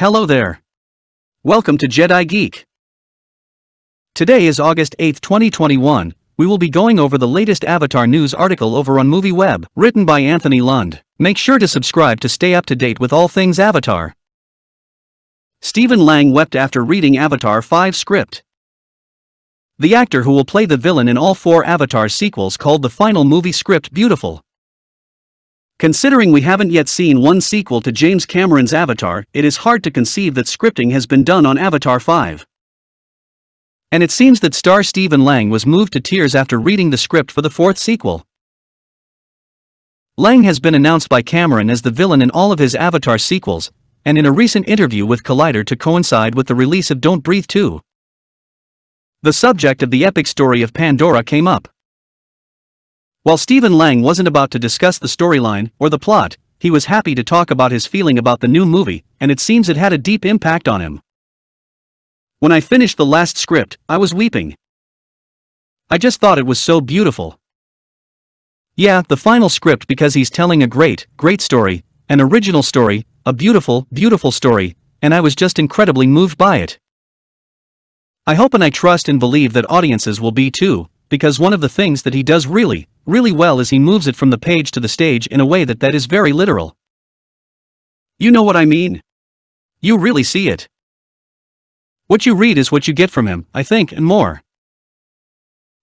Hello there. Welcome to Jedi Geek. Today is August 8, 2021. We will be going over the latest Avatar news article over on Movie Web, written by Anthony Lund. Make sure to subscribe to stay up to date with all things Avatar. Stephen Lang wept after reading Avatar 5 script. The actor who will play the villain in all four Avatar sequels called the final movie script beautiful. Considering we haven't yet seen one sequel to James Cameron's Avatar, it is hard to conceive that scripting has been done on Avatar 5. And it seems that star Stephen Lang was moved to tears after reading the script for the fourth sequel. Lang has been announced by Cameron as the villain in all of his Avatar sequels, and in a recent interview with Collider to coincide with the release of Don't Breathe 2. The subject of the epic story of Pandora came up. While Stephen Lang wasn't about to discuss the storyline or the plot, he was happy to talk about his feeling about the new movie, and it seems it had a deep impact on him. When I finished the last script, I was weeping. I just thought it was so beautiful. Yeah, the final script because he's telling a great, great story, an original story, a beautiful, beautiful story, and I was just incredibly moved by it. I hope and I trust and believe that audiences will be too, because one of the things that he does really, really well is he moves it from the page to the stage in a way that that is very literal. You know what I mean? You really see it. What you read is what you get from him, I think, and more.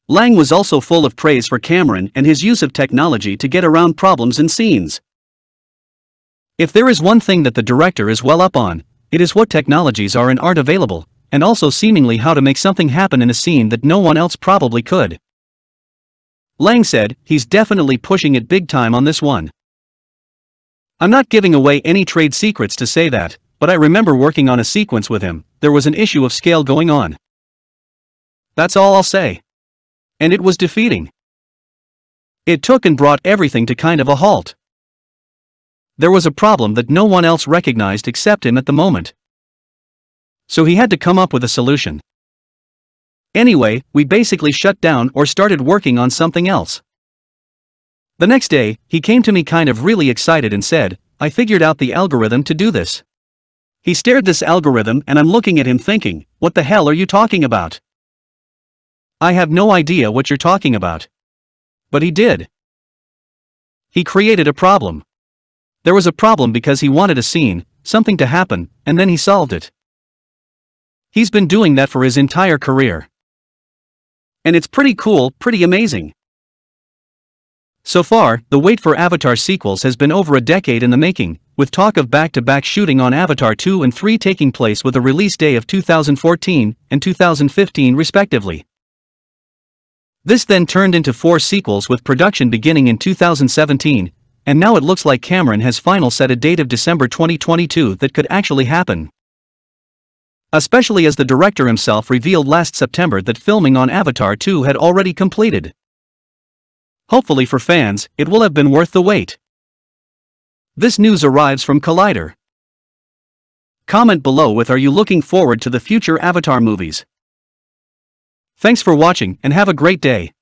Lang was also full of praise for Cameron and his use of technology to get around problems in scenes. If there is one thing that the director is well up on, it is what technologies are and aren't available, and also seemingly how to make something happen in a scene that no one else probably could. Lang said, he's definitely pushing it big time on this one. I'm not giving away any trade secrets to say that, but I remember working on a sequence with him, there was an issue of scale going on. That's all I'll say. And it was defeating. It took and brought everything to kind of a halt. There was a problem that no one else recognized except him at the moment. So he had to come up with a solution. Anyway, we basically shut down or started working on something else. The next day, he came to me kind of really excited and said, I figured out the algorithm to do this. He stared this algorithm and I'm looking at him thinking, what the hell are you talking about? I have no idea what you're talking about. But he did. He created a problem. There was a problem because he wanted a scene, something to happen, and then he solved it. He's been doing that for his entire career. And it's pretty cool, pretty amazing. So far, the wait for Avatar sequels has been over a decade in the making, with talk of back-to-back -back shooting on Avatar 2 and 3 taking place with a release day of 2014 and 2015 respectively. This then turned into four sequels with production beginning in 2017, and now it looks like Cameron has final set a date of December 2022 that could actually happen especially as the director himself revealed last September that filming on Avatar 2 had already completed. Hopefully for fans, it will have been worth the wait. This news arrives from Collider. Comment below with are you looking forward to the future Avatar movies. Thanks for watching and have a great day.